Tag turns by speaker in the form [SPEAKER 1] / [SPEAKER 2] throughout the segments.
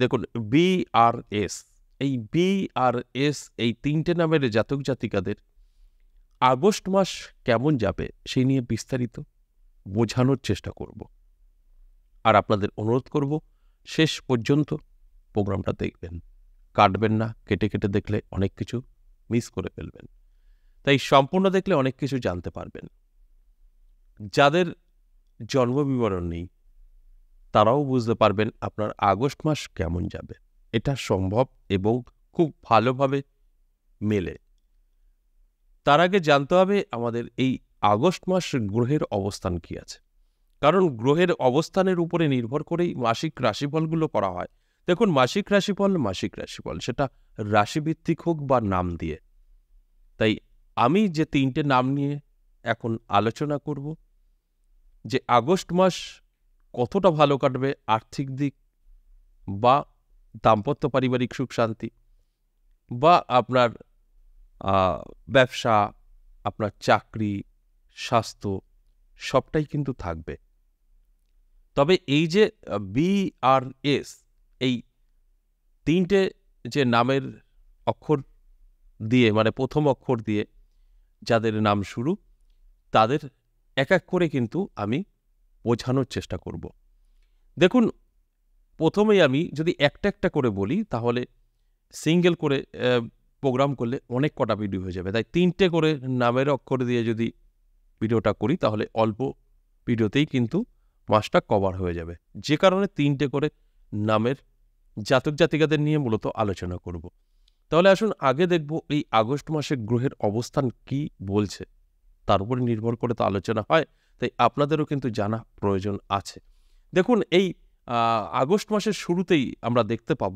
[SPEAKER 1] দেখুন বিআরএস এই বিআরএস এই তিনটে নামের জাতক জাতিকাদের আগস্ট মাস কেমন যাবে সেই নিয়ে বিস্তারিত বোঝানোর চেষ্টা করব আর আপনাদের অনুরোধ করব শেষ পর্যন্ত প্রোগ্রামটা দেখবেন কাটবেন না কেটে কেটে দেখলে অনেক কিছু মিস করে ফেলবেন তাই সম্পূর্ণ দেখলে অনেক কিছু জানতে পারবেন যাদের জন্ম বিবরণ নেই তারাও বুঝতে পারবেন আপনার আগস্ট মাস কেমন যাবে এটা সম্ভব এবং খুব ভালোভাবে মেলে তার আগে জানতে হবে আমাদের এই আগস্ট মাস গ্রহের অবস্থান কী আছে কারণ গ্রহের অবস্থানের উপরে নির্ভর করেই মাসিক রাশিফলগুলো করা হয় দেখুন মাসিক রাশিফল মাসিক রাশিফল সেটা রাশিভিত্তিক হোক বা নাম দিয়ে তাই আমি যে তিনটে নাম নিয়ে এখন আলোচনা করব যে আগস্ট মাস কতটা ভালো কাটবে আর্থিক দিক বা দাম্পত্য পারিবারিক সুখ শান্তি বা আপনার ব্যবসা আপনার চাকরি স্বাস্থ্য সবটাই কিন্তু থাকবে তবে এই যে বি আর এস এই তিনটে যে নামের অক্ষর দিয়ে মানে প্রথম অক্ষর দিয়ে যাদের নাম শুরু তাদের এক এক করে কিন্তু আমি বোঝানোর চেষ্টা করব দেখুন প্রথমেই আমি যদি একটা একটা করে বলি তাহলে সিঙ্গেল করে প্রোগ্রাম করলে অনেক কটা ভিডিও হয়ে যাবে তাই তিনটে করে নামের অক্ষর দিয়ে যদি ভিডিওটা করি তাহলে অল্প ভিডিওতেই কিন্তু মাসটা কভার হয়ে যাবে যে কারণে তিনটে করে নামের জাতক জাতিকাদের নিয়ে মূলত আলোচনা করব তাহলে আসুন আগে দেখব এই আগস্ট মাসে গ্রহের অবস্থান কি বলছে তার উপরে নির্ভর করে তো আলোচনা হয় তাই আপনাদেরও কিন্তু জানা প্রয়োজন আছে দেখুন এই আগস্ট মাসের শুরুতেই আমরা দেখতে পাব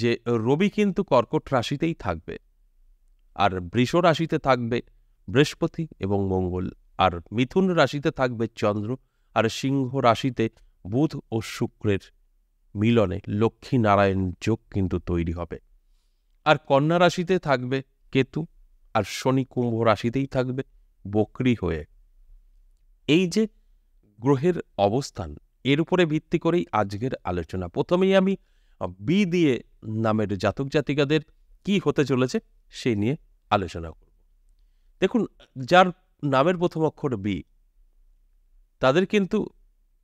[SPEAKER 1] যে রবি কিন্তু কর্কট রাশিতেই থাকবে আর বৃষ রাশিতে থাকবে বৃহস্পতি এবং মঙ্গল আর মিথুন রাশিতে থাকবে চন্দ্র আর সিংহ রাশিতে বুধ ও শুক্রের মিলনে লক্ষ্মী নারায়ণ যোগ কিন্তু তৈরি হবে আর কন্যা রাশিতে থাকবে কেতু আর শনি কুম্ভ রাশিতেই থাকবে বকরি হয়ে এই যে গ্রহের অবস্থান এর উপরে ভিত্তি করেই আজকের আলোচনা প্রথমেই আমি বি দিয়ে নামের জাতক জাতিকাদের কি হতে চলেছে সেই নিয়ে আলোচনা করব দেখুন যার নামের প্রথম অক্ষর বি তাদের কিন্তু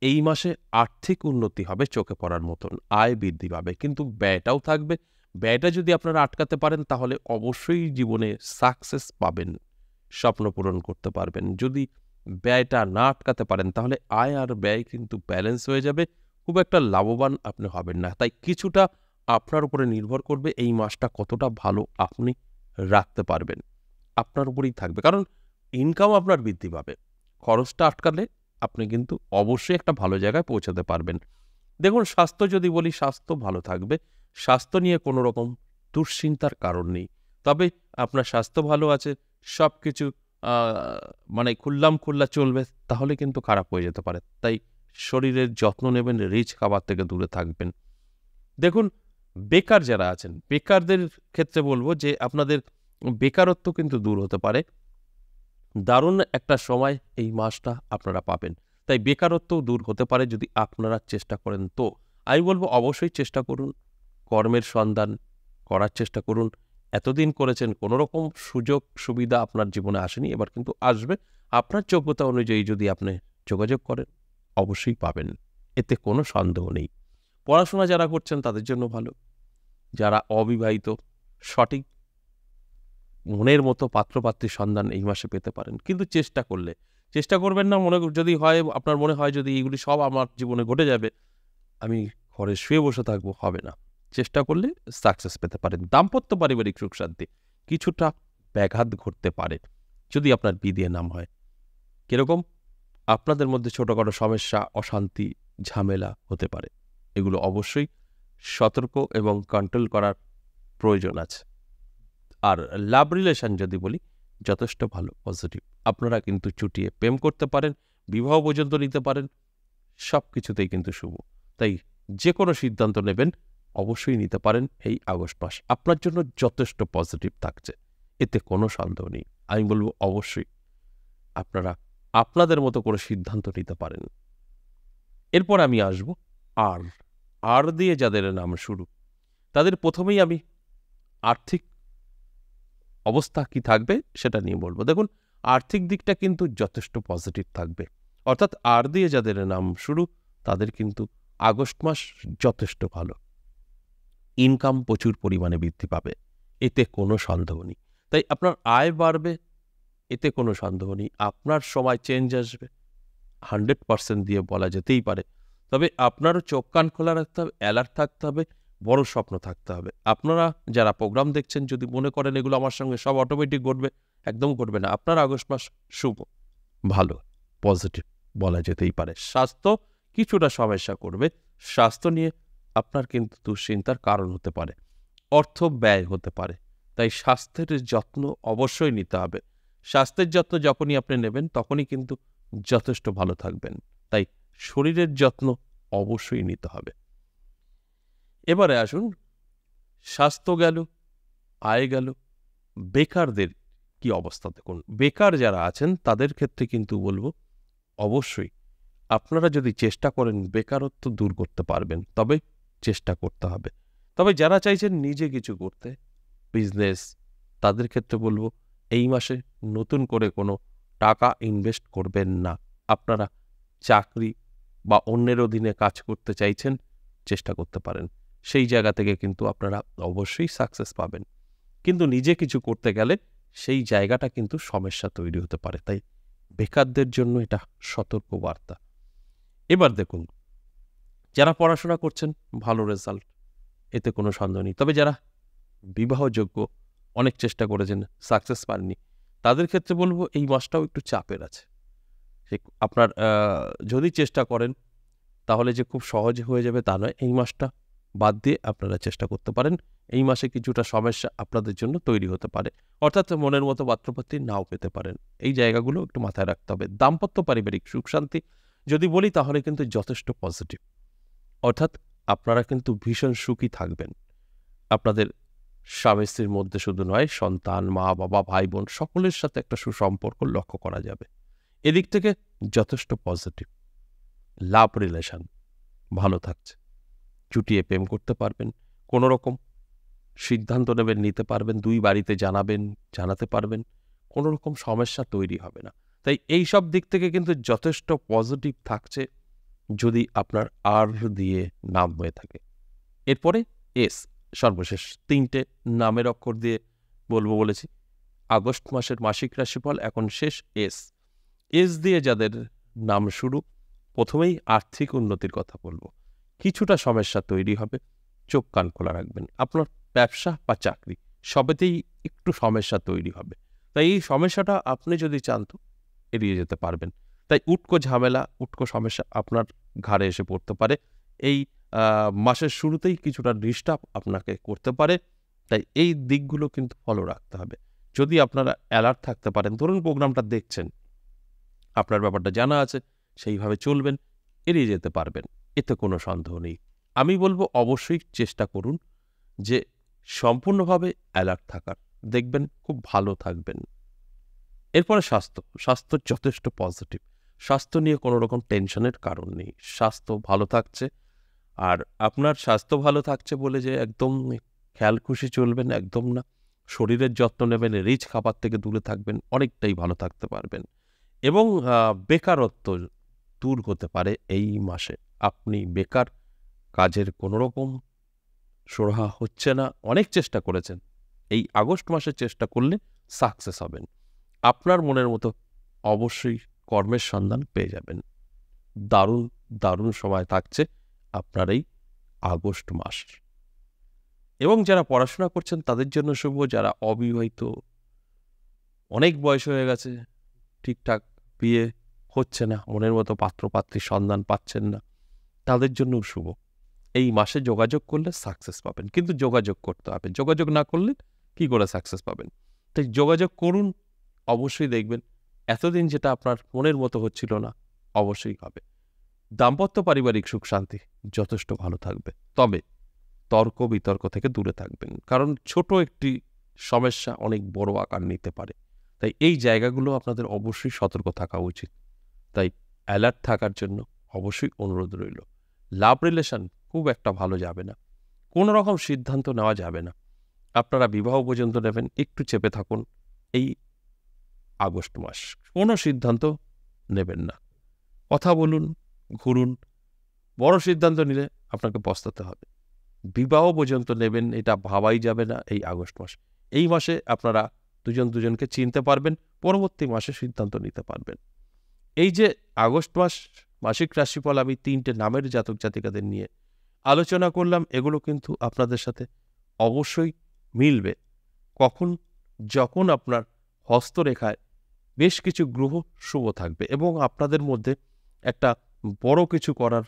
[SPEAKER 1] এই মাসে আর্থিক উন্নতি হবে চোখে পড়ার মতন আয় বৃদ্ধি পাবে কিন্তু ব্যয়টাও থাকবে ব্যয়টা যদি আপনারা আটকাতে পারেন তাহলে অবশ্যই জীবনে সাকসেস পাবেন স্বপ্ন পূরণ করতে পারবেন যদি ব্যয়টা না আটকাতে পারেন তাহলে আয় আর ব্যয় কিন্তু ব্যালেন্স হয়ে যাবে খুব একটা লাভবান আপনি হবেন না তাই কিছুটা আপনার উপরে নির্ভর করবে এই মাসটা কতটা ভালো আপনি রাখতে পারবেন আপনার উপরেই থাকবে কারণ ইনকাম আপনার বৃদ্ধি পাবে খরচটা আটকালে আপনি কিন্তু অবশ্যই একটা ভালো জায়গায় পৌঁছাতে পারবেন দেখুন স্বাস্থ্য যদি বলি স্বাস্থ্য ভালো থাকবে স্বাস্থ্য নিয়ে কোনো রকম দুশ্চিন্তার কারণ নেই তবে আপনার স্বাস্থ্য ভালো আছে সব কিছু মানে খুললাম খুল্লা চলবে তাহলে কিন্তু খারাপ হয়ে যেতে পারে তাই শরীরের যত্ন নেবেন রিচ খাবার থেকে দূরে থাকবেন দেখুন বেকার যারা আছেন বেকারদের ক্ষেত্রে বলবো যে আপনাদের বেকারত্ব কিন্তু দূর হতে পারে দারুণ একটা সময় এই মাসটা আপনারা পাবেন তাই বেকারত্ব দূর হতে পারে যদি আপনারা চেষ্টা করেন তো আমি বলবো অবশ্যই চেষ্টা করুন কর্মের সন্ধান করার চেষ্টা করুন এতদিন করেছেন কোনো রকম সুযোগ সুবিধা আপনার জীবনে আসেনি এবার কিন্তু আসবে আপনার যোগ্যতা অনুযায়ী যদি আপনি যোগাযোগ করেন অবশ্যই পাবেন এতে কোনো সন্দেহ নেই পড়াশোনা যারা করছেন তাদের জন্য ভালো যারা অবিবাহিত সঠিক মনের মতো পাত্রপাত্রীর সন্ধান এই মাসে পেতে পারেন কিন্তু চেষ্টা করলে চেষ্টা করবেন না মনে যদি হয় আপনার মনে হয় যদি এগুলি সব আমার জীবনে ঘটে যাবে আমি ঘরে শুয়ে বসে থাকবো হবে না চেষ্টা করলে সাকসেস পেতে পারেন দাম্পত্য পারিবারিক সুখ শান্তি কিছুটা ব্যাঘাত ঘটতে পারে যদি আপনার বিদিয়ে নাম হয় কীরকম আপনাদের মধ্যে ছোটোখাটো সমস্যা অশান্তি ঝামেলা হতে পারে এগুলো অবশ্যই সতর্ক এবং কন্ট্রোল করার প্রয়োজন আছে আর লাভ রিলেশন যদি বলি যথেষ্ট ভালো পজিটিভ আপনারা কিন্তু চুটিয়ে প্রেম করতে পারেন বিবাহ পর্যন্ত নিতে পারেন সব কিছুতেই কিন্তু শুভ তাই যে কোনো সিদ্ধান্ত নেবেন অবশ্যই নিতে পারেন এই আগস্ট মাস আপনার জন্য যথেষ্ট পজিটিভ থাকছে এতে কোনো সন্দেহ নেই আমি বলবো অবশ্যই আপনারা আপনাদের মতো করে সিদ্ধান্ত নিতে পারেন এরপর আমি আসব আর আর দিয়ে যাদের নাম শুরু তাদের প্রথমেই আমি আর্থিক অবস্থা কি থাকবে সেটা নিয়ে বলবো দেখুন আর্থিক দিকটা কিন্তু যথেষ্ট পজিটিভ থাকবে অর্থাৎ আর দিয়ে যাদের নাম শুরু তাদের কিন্তু আগস্ট মাস যথেষ্ট ভালো ইনকাম প্রচুর পরিমাণে বৃদ্ধি পাবে এতে কোনো সন্দেহ নেই তাই আপনার আয় বাড়বে এতে কোনো সন্দেহ নেই আপনার সময় চেঞ্জ আসবে হান্ড্রেড পার্সেন্ট দিয়ে বলা যেতেই পারে তবে আপনারও চোখ কান খোলা রাখতে হবে অ্যালার্ট থাকতে হবে বড় স্বপ্ন থাকতে হবে আপনারা যারা প্রোগ্রাম দেখছেন যদি মনে করেন এগুলো আমার সঙ্গে সব অটোমেটিক ঘটবে একদম ঘটবে না আপনার আগস্ট মাস শুভ ভালো পজিটিভ বলা যেতেই পারে স্বাস্থ্য কিছুটা সমস্যা করবে স্বাস্থ্য নিয়ে আপনার কিন্তু দুশ্চিন্তার কারণ হতে পারে অর্থ ব্যয় হতে পারে তাই স্বাস্থ্যের যত্ন অবশ্যই নিতে হবে স্বাস্থ্যের যত্ন যখনই আপনি নেবেন তখনই কিন্তু যথেষ্ট ভালো থাকবেন তাই শরীরের যত্ন অবশ্যই নিতে হবে এবারে আসুন স্বাস্থ্য গেল আয় গেল বেকারদের কি অবস্থা দেখুন বেকার যারা আছেন তাদের ক্ষেত্রে কিন্তু বলবো অবশ্যই আপনারা যদি চেষ্টা করেন বেকারত্ব দূর করতে পারবেন তবে চেষ্টা করতে হবে তবে যারা চাইছেন নিজে কিছু করতে বিজনেস তাদের ক্ষেত্রে বলবো এই মাসে নতুন করে কোনো টাকা ইনভেস্ট করবেন না আপনারা চাকরি বা অন্যের অধীনে কাজ করতে চাইছেন চেষ্টা করতে পারেন সেই জায়গা থেকে কিন্তু আপনারা অবশ্যই সাকসেস পাবেন কিন্তু নিজে কিছু করতে গেলে সেই জায়গাটা কিন্তু সমস্যা তৈরি হতে পারে তাই বেকারদের জন্য এটা সতর্ক বার্তা এবার দেখুন যারা পড়াশোনা করছেন ভালো রেজাল্ট এতে কোনো সন্দেহ নেই তবে যারা বিবাহযোগ্য অনেক চেষ্টা করেছেন সাকসেস পাননি তাদের ক্ষেত্রে বলবো এই মাসটাও একটু চাপের আছে সে আপনার যদি চেষ্টা করেন তাহলে যে খুব সহজ হয়ে যাবে তা নয় এই মাসটা বাদ দিয়ে আপনারা চেষ্টা করতে পারেন এই মাসে কিছুটা সমস্যা আপনাদের জন্য তৈরি হতে পারে অর্থাৎ মনের মতো পাত্রপাত্রী নাও পেতে পারেন এই জায়গাগুলো একটু মাথায় রাখতে হবে দাম্পত্য পারিবারিক সুখ শান্তি যদি বলি তাহলে কিন্তু যথেষ্ট পজিটিভ অর্থাৎ আপনারা কিন্তু ভীষণ সুখী থাকবেন আপনাদের স্বামী স্ত্রীর মধ্যে শুধু নয় সন্তান মা বাবা ভাই বোন সকলের সাথে একটা সুসম্পর্ক লক্ষ্য করা যাবে এদিক থেকে যথেষ্ট পজিটিভ লাভ রিলেশন ভালো থাকছে চুটিয়ে প্রেম করতে পারবেন কোনো রকম সিদ্ধান্ত নেবেন নিতে পারবেন দুই বাড়িতে জানাবেন জানাতে পারবেন কোনো রকম সমস্যা তৈরি হবে না তাই এই সব দিক থেকে কিন্তু যথেষ্ট পজিটিভ থাকছে যদি আপনার আর দিয়ে নাম হয়ে থাকে এরপরে এস সর্বশেষ তিনটে নামের অক্ষর দিয়ে বলবো বলেছি আগস্ট মাসের মাসিক রাশিফল এখন শেষ এস এস দিয়ে যাদের নাম শুরু প্রথমেই আর্থিক উন্নতির কথা বলবো কিছুটা সমস্যা তৈরি হবে চোখ কান খোলা রাখবেন আপনার ব্যবসা বা চাকরি সবেতেই একটু সমস্যা তৈরি হবে তাই এই সমস্যাটা আপনি যদি চান তো এড়িয়ে যেতে পারবেন তাই উটকো ঝামেলা উটকো সমস্যা আপনার ঘাড়ে এসে পড়তে পারে এই মাসের শুরুতেই কিছুটা ডিস্টার্ব আপনাকে করতে পারে তাই এই দিকগুলো কিন্তু ফলো রাখতে হবে যদি আপনারা অ্যালার্ট থাকতে পারেন ধরুন প্রোগ্রামটা দেখছেন আপনার ব্যাপারটা জানা আছে সেইভাবে চলবেন এড়িয়ে যেতে পারবেন এতে কোনো সন্দেহ নেই আমি বলবো অবশ্যই চেষ্টা করুন যে সম্পূর্ণভাবে অ্যালার্ট থাকার দেখবেন খুব ভালো থাকবেন এরপরে স্বাস্থ্য স্বাস্থ্য যথেষ্ট পজিটিভ স্বাস্থ্য নিয়ে কোনো রকম টেনশনের কারণ নেই স্বাস্থ্য ভালো থাকছে আর আপনার স্বাস্থ্য ভালো থাকছে বলে যে একদম খেয়াল খুশি চলবেন একদম না শরীরের যত্ন নেবেন রিচ খাবার থেকে দূরে থাকবেন অনেকটাই ভালো থাকতে পারবেন এবং বেকারত্ব দূর হতে পারে এই মাসে আপনি বেকার কাজের কোনো রকম সোরহা হচ্ছে না অনেক চেষ্টা করেছেন এই আগস্ট মাসে চেষ্টা করলে সাকসেস হবেন আপনার মনের মতো অবশ্যই কর্মের সন্ধান পেয়ে যাবেন দারুণ দারুণ সময় থাকছে আপনার এই আগস্ট মাস এবং যারা পড়াশোনা করছেন তাদের জন্য শুভ যারা অবিবাহিত অনেক বয়স হয়ে গেছে ঠিকঠাক বিয়ে হচ্ছে না মনের মতো পাত্রপাত্রীর সন্ধান পাচ্ছেন না তাদের জন্য শুভ এই মাসে যোগাযোগ করলে সাকসেস পাবেন কিন্তু যোগাযোগ করতে হবে যোগাযোগ না করলে কি করে সাকসেস পাবেন তাই যোগাযোগ করুন অবশ্যই দেখবেন এতদিন যেটা আপনার মনের মতো হচ্ছিল না অবশ্যই হবে দাম্পত্য পারিবারিক সুখ শান্তি যথেষ্ট ভালো থাকবে তবে তর্ক বিতর্ক থেকে দূরে থাকবেন কারণ ছোট একটি সমস্যা অনেক বড় আকার নিতে পারে তাই এই জায়গাগুলো আপনাদের অবশ্যই সতর্ক থাকা উচিত তাই অ্যালার্ট থাকার জন্য অবশ্যই অনুরোধ রইল লাভ রিলেশন খুব একটা ভালো যাবে না কোনো রকম সিদ্ধান্ত নেওয়া যাবে না আপনারা বিবাহ পর্যন্ত নেবেন একটু চেপে থাকুন এই আগস্ট মাস কোনো সিদ্ধান্ত নেবেন না কথা বলুন ঘুরুন বড় সিদ্ধান্ত নিলে আপনাকে পস্তাতে হবে বিবাহ পর্যন্ত নেবেন এটা ভাবাই যাবে না এই আগস্ট মাস এই মাসে আপনারা দুজন দুজনকে চিনতে পারবেন পরবর্তী মাসে সিদ্ধান্ত নিতে পারবেন এই যে আগস্ট মাস মাসিক রাশিফল আমি তিনটে নামের জাতক জাতিকাদের নিয়ে আলোচনা করলাম এগুলো কিন্তু আপনাদের সাথে অবশ্যই মিলবে কখন যখন আপনার হস্তরেখায় বেশ কিছু গ্রহ শুভ থাকবে এবং আপনাদের মধ্যে একটা বড় কিছু করার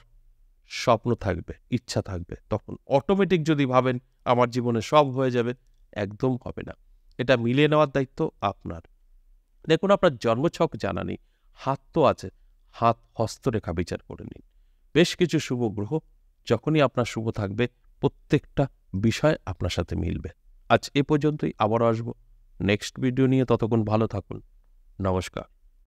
[SPEAKER 1] স্বপ্ন থাকবে ইচ্ছা থাকবে তখন অটোমেটিক যদি ভাবেন আমার জীবনে সব হয়ে যাবে একদম হবে না এটা মিলিয়ে নেওয়ার দায়িত্ব আপনার দেখুন আপনার জন্মছক জানা নেই হাত তো আছে হাত হস্তরেখা বিচার করে নিন বেশ কিছু শুভ গ্রহ যখনই আপনার শুভ থাকবে প্রত্যেকটা বিষয় আপনার সাথে মিলবে আজ এ পর্যন্তই আবার আসবো নেক্সট ভিডিও নিয়ে ততক্ষণ ভালো থাকুন নমস্কার